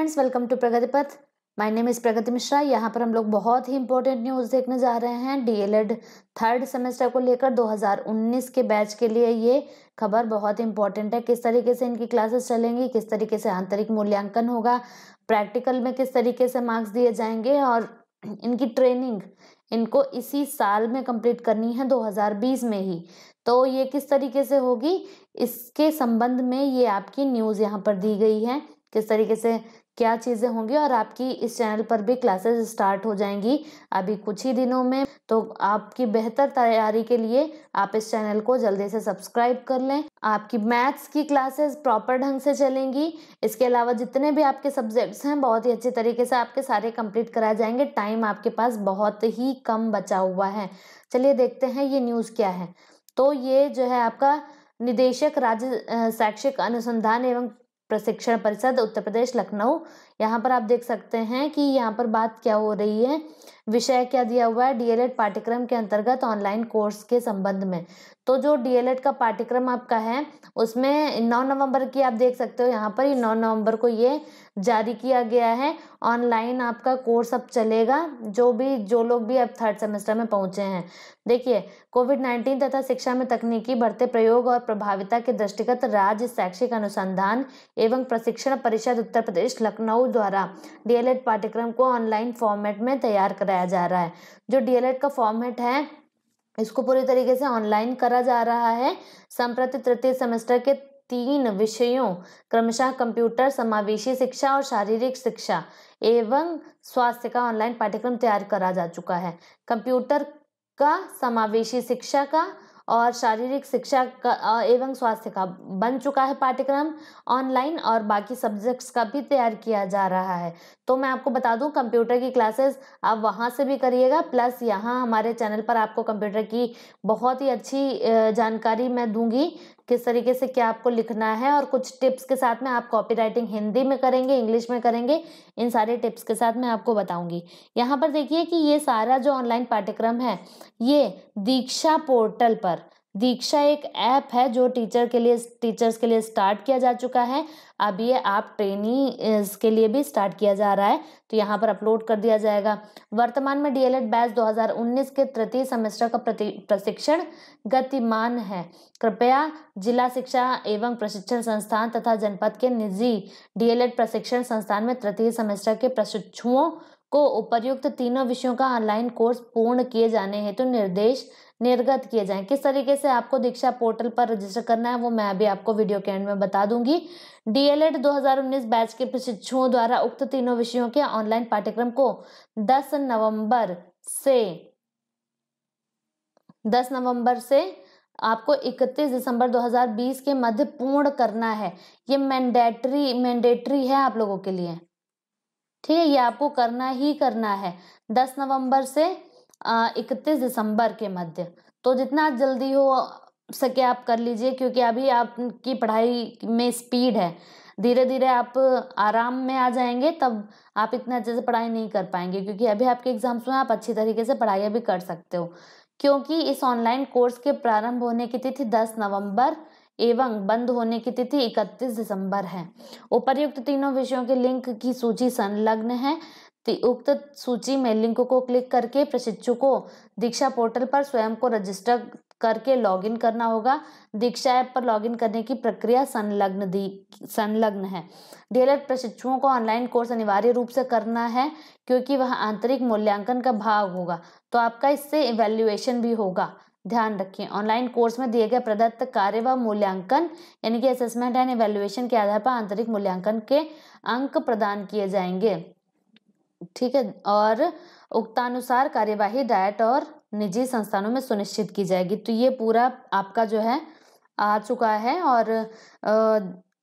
friends welcome to Pragati Path my name is Pragati Mishra यहाँ पर हम लोग बहुत ही इंपॉर्टेंट न्यूज़ देखने जा रहे हैं डीएलएड थर्ड सेमेस्टर को लेकर 2019 के बैच के लिए ये खबर बहुत इंपॉर्टेंट है किस तरीके से इनकी क्लासेस चलेंगी किस तरीके से आंतरिक मूल्यांकन होगा प्रैक्टिकल में किस तरीके से मार्क्स दिए जाएंगे और इनकी ट्रेनिंग इनको इसी साल में कंप्लीट करनी है 2020 में ही तो ये किस तरीके से होगी इसके संबंध में ये आपकी न्यूज़ यहाँ पर दी गई है किस तरीके से क्या चीज़ें होंगी और आपकी इस चैनल पर भी क्लासेस स्टार्ट हो जाएंगी अभी कुछ ही दिनों में तो आपकी बेहतर तैयारी के लिए आप इस चैनल को जल्दी से सब्सक्राइब कर लें आपकी मैथ्स की क्लासेस प्रॉपर ढंग से चलेंगी इसके अलावा जितने भी आपके सब्जेक्ट्स हैं बहुत ही अच्छे तरीके से आपके सारे कंप्लीट कराए जाएंगे टाइम आपके पास बहुत ही कम बचा हुआ है चलिए देखते हैं ये न्यूज़ क्या है तो ये जो है आपका निदेशक राज्य शैक्षिक अनुसंधान एवं प्रशिक्षण परिषद उत्तर प्रदेश लखनऊ यहाँ पर आप देख सकते हैं कि यहाँ पर बात क्या हो रही है विषय क्या दिया हुआ है डीएलएड पाठ्यक्रम के अंतर्गत ऑनलाइन कोर्स के संबंध में तो जो डीएलएड का पाठ्यक्रम आपका है उसमें नौ नवंबर की आप देख सकते हो यहाँ पर नौ नवंबर को ये जारी किया गया है ऑनलाइन आपका कोर्स अब चलेगा जो भी जो लोग भी अब थर्ड सेमेस्टर में पहुंचे हैं देखिए कोविड नाइन्टीन तथा शिक्षा में तकनीकी बढ़ते प्रयोग और प्रभाविता के दृष्टिगत राज्य शैक्षिक अनुसंधान एवं प्रशिक्षण परिषद उत्तर प्रदेश लखनऊ द्वारा डीएलएड पाठ्यक्रम को ऑनलाइन फॉर्मेट में तैयार कर कराया जा रहा है जो डीएलएड का फॉर्मेट है इसको पूरी तरीके से ऑनलाइन करा जा रहा है संप्रति तृतीय सेमेस्टर के तीन विषयों क्रमशः कंप्यूटर समावेशी शिक्षा और शारीरिक शिक्षा एवं स्वास्थ्य का ऑनलाइन पाठ्यक्रम तैयार करा जा चुका है कंप्यूटर का समावेशी शिक्षा का और शारीरिक शिक्षा का एवं स्वास्थ्य का बन चुका है पाठ्यक्रम ऑनलाइन और बाकी सब्जेक्ट्स का भी तैयार किया जा रहा है तो मैं आपको बता दूं कंप्यूटर की क्लासेस आप वहां से भी करिएगा प्लस यहाँ हमारे चैनल पर आपको कंप्यूटर की बहुत ही अच्छी जानकारी मैं दूंगी किस तरीके से क्या आपको लिखना है और कुछ टिप्स के साथ में आप कॉपी राइटिंग हिंदी में करेंगे इंग्लिश में करेंगे इन सारे टिप्स के साथ मैं आपको बताऊंगी यहाँ पर देखिए कि ये सारा जो ऑनलाइन पाठ्यक्रम है ये दीक्षा पोर्टल पर दीक्षा एक ऐप है जो टीचर के लिए टीचर्स के लिए स्टार्ट किया जा चुका है अब ये आप ट्रेनी के लिए भी स्टार्ट किया जा रहा है तो यहाँ पर अपलोड कर दिया जाएगा वर्तमान में डीएलएड बैच 2019 के तृतीय सेमेस्टर का प्रशिक्षण गतिमान है कृपया जिला शिक्षा एवं प्रशिक्षण संस्थान तथा जनपद के निजी डीएलएड प्रशिक्षण संस्थान में तृतीय सेमेस्टर के प्रशिक्षुओं को उपर्युक्त तीनों विषयों का ऑनलाइन कोर्स पूर्ण किए जाने हेतु तो निर्देश निर्गत किए जाएं किस तरीके से आपको दीक्षा पोर्टल पर रजिस्टर करना है वो मैं अभी आपको वीडियो के एंड में बता दूंगी डीएलएड 2019 बैच के प्रशिक्षुओं द्वारा उक्त तीनों विषयों के ऑनलाइन पाठ्यक्रम को 10 नवंबर से 10 नवंबर से आपको 31 दिसंबर 2020 के मध्य पूर्ण करना है ये मैंडेटरी मैंडेटरी है आप लोगों के लिए ठीक है ये आपको करना ही करना है दस नवंबर से इकतीस दिसंबर के मध्य तो जितना जल्दी हो सके आप कर लीजिए क्योंकि अभी आपकी पढ़ाई में स्पीड है धीरे धीरे आप आराम में आ जाएंगे तब आप इतना अच्छे से पढ़ाई नहीं कर पाएंगे क्योंकि अभी आपके एग्जाम्स में आप अच्छी तरीके से पढ़ाई अभी कर सकते हो क्योंकि इस ऑनलाइन कोर्स के प्रारंभ होने की तिथि दस नवंबर एवं बंद होने की तिथि 31 दिसंबर है उपर्युक्त तीनों विषयों के लिंक की सूची संलग्न है उक्त सूची में लिंक को क्लिक करके प्रशिक्षु को दीक्षा पोर्टल पर स्वयं को रजिस्टर करके लॉगिन करना होगा दीक्षा ऐप पर लॉगिन करने की प्रक्रिया संलग्न दी संलग्न है डीएलएड प्रशिक्षुओं को ऑनलाइन कोर्स अनिवार्य रूप से करना है क्योंकि वह आंतरिक मूल्यांकन का भाग होगा तो आपका इससे इवेल्युएशन भी होगा ध्यान रखें ऑनलाइन कोर्स में दिए गए प्रदत्त कार्य व मूल्यांकन यानी कि असेसमेंट एंड इवेल्युएशन के आधार पर आंतरिक मूल्यांकन के अंक प्रदान किए जाएंगे ठीक है और उक्तानुसार कार्यवाही डायट और निजी संस्थानों में सुनिश्चित की जाएगी तो ये पूरा आपका जो है आ चुका है और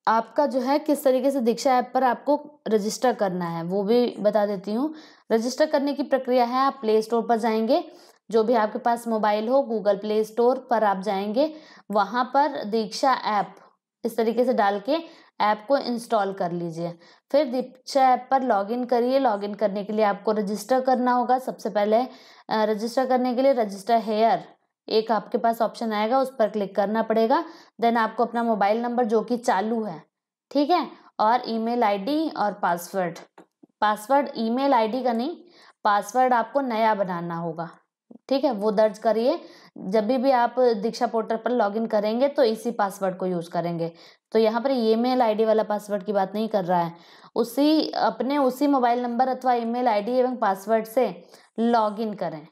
आपका जो है किस तरीके से दीक्षा ऐप पर आपको रजिस्टर करना है वो भी बता देती हूँ रजिस्टर करने की प्रक्रिया है आप प्ले स्टोर पर जाएंगे जो भी आपके पास मोबाइल हो गूगल प्ले स्टोर पर आप जाएंगे वहाँ पर दीक्षा ऐप इस तरीके से डाल के ऐप को इंस्टॉल कर लीजिए फिर दीक्षा ऐप पर लॉगिन करिए लॉगिन करने के लिए आपको रजिस्टर करना होगा सबसे पहले रजिस्टर करने के लिए रजिस्टर हेयर एक आपके पास ऑप्शन आएगा उस पर क्लिक करना पड़ेगा देन आपको अपना मोबाइल नंबर जो कि चालू है ठीक है और ईमेल आईडी और पासवर्ड पासवर्ड ईमेल आईडी का नहीं पासवर्ड आपको नया बनाना होगा ठीक है वो दर्ज करिए जब भी भी आप दीक्षा पोर्टल पर लॉगिन करेंगे तो इसी पासवर्ड को यूज़ करेंगे तो यहाँ पर ईमेल आईडी वाला पासवर्ड की बात नहीं कर रहा है उसी अपने उसी मोबाइल नंबर अथवा ईमेल आईडी एवं पासवर्ड से लॉगिन करें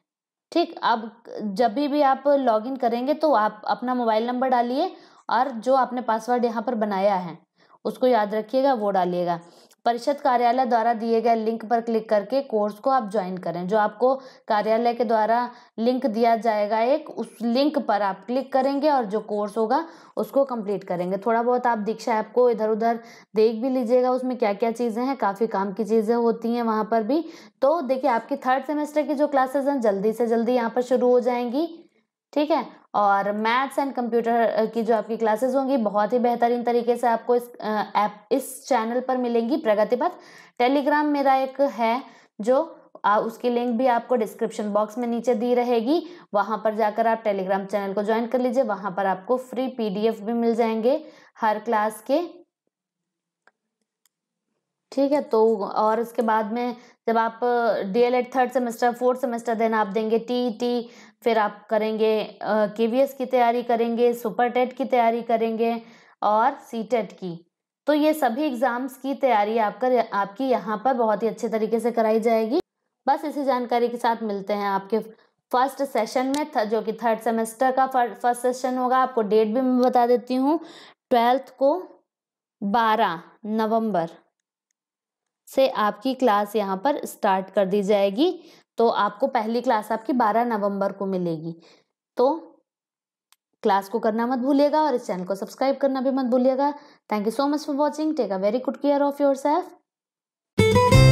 ठीक अब जब भी भी आप लॉगिन करेंगे तो आप अपना मोबाइल नंबर डालिए और जो आपने पासवर्ड यहाँ पर बनाया है उसको याद रखिएगा वो डालिएगा परिषद कार्यालय द्वारा दिए गए लिंक पर क्लिक करके कोर्स को आप ज्वाइन करें जो आपको कार्यालय के द्वारा लिंक दिया जाएगा एक उस लिंक पर आप क्लिक करेंगे और जो कोर्स होगा उसको कंप्लीट करेंगे थोड़ा बहुत आप दीक्षा ऐप को इधर उधर देख भी लीजिएगा उसमें क्या क्या चीज़ें हैं काफ़ी काम की चीज़ें होती हैं वहाँ पर भी तो देखिए आपकी थर्ड सेमेस्टर की जो क्लासेज हैं जल्दी से जल्दी यहाँ पर शुरू हो जाएंगी ठीक है और मैथ्स एंड कंप्यूटर की जो आपकी क्लासेस होंगी बहुत ही बेहतरीन तरीके से आपको इस ऐप इस चैनल पर मिलेंगी प्रगति पथ टेलीग्राम मेरा एक है जो आ, उसकी लिंक भी आपको डिस्क्रिप्शन बॉक्स में नीचे दी रहेगी वहाँ पर जाकर आप टेलीग्राम चैनल को ज्वाइन कर लीजिए वहाँ पर आपको फ्री पीडीएफ भी मिल जाएंगे हर क्लास के ठीक है तो और उसके बाद में जब आप D El Ed third semester fourth semester then आप देंगे टी टी e फिर आप करेंगे के uh, की तैयारी करेंगे सुपर टेट की तैयारी करेंगे और सी टेट की तो ये सभी एग्ज़ाम्स की तैयारी आपका आपकी यहाँ पर बहुत ही अच्छे तरीके से कराई जाएगी बस इसी जानकारी के साथ मिलते हैं आपके फर्स्ट सेशन में जो कि थर्ड सेमेस्टर का फर्स्ट सेशन होगा आपको डेट भी मैं बता देती हूँ ट्वेल्थ को बारह नवंबर से आपकी क्लास यहाँ पर स्टार्ट कर दी जाएगी तो आपको पहली क्लास आपकी 12 नवंबर को मिलेगी तो क्लास को करना मत भूलिएगा और इस चैनल को सब्सक्राइब करना भी मत भूलिएगा thank you so much for watching take a very good care of your self